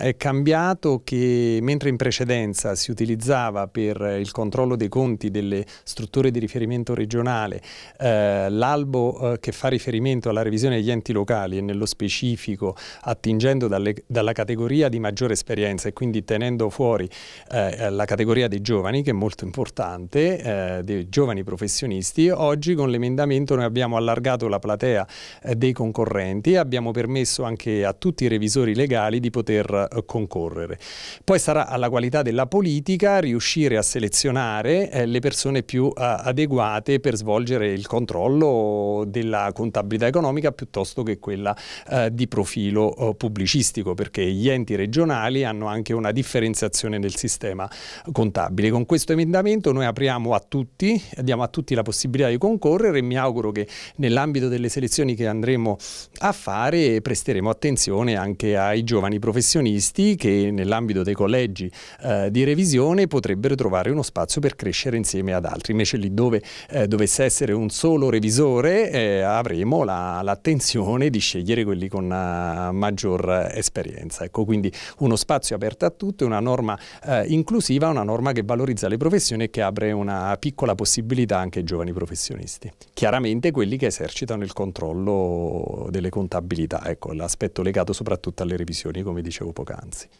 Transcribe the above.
è cambiato che mentre in precedenza si utilizzava per il controllo dei conti delle strutture di riferimento regionale eh, l'albo eh, che fa riferimento alla revisione degli enti locali e nello specifico attingendo dalle, dalla categoria di maggiore esperienza e quindi tenendo fuori eh, la categoria dei giovani che è molto importante, eh, dei giovani professionisti, oggi con l'emendamento noi abbiamo allargato la platea eh, dei concorrenti e abbiamo permesso anche a tutti i revisori legali di poter eh, concorrere. Poi sarà alla qualità della politica riuscire a selezionare eh, le persone più eh, adeguate per svolgere il controllo della contabilità economica piuttosto che quella di profilo pubblicistico, perché gli enti regionali hanno anche una differenziazione nel sistema contabile. Con questo emendamento noi apriamo a tutti, diamo a tutti la possibilità di concorrere e mi auguro che nell'ambito delle selezioni che andremo a fare presteremo attenzione anche ai giovani professionisti professionisti che nell'ambito dei collegi eh, di revisione potrebbero trovare uno spazio per crescere insieme ad altri. Invece lì dove eh, dovesse essere un solo revisore eh, avremo l'attenzione di scegliere quelli con uh, maggior eh, esperienza. Ecco, quindi uno spazio aperto a tutti, una norma eh, inclusiva, una norma che valorizza le professioni e che apre una piccola possibilità anche ai giovani professionisti. Chiaramente quelli che esercitano il controllo delle contabilità, ecco, l'aspetto legato soprattutto alle revisioni, come dicevo poco poc'anzi.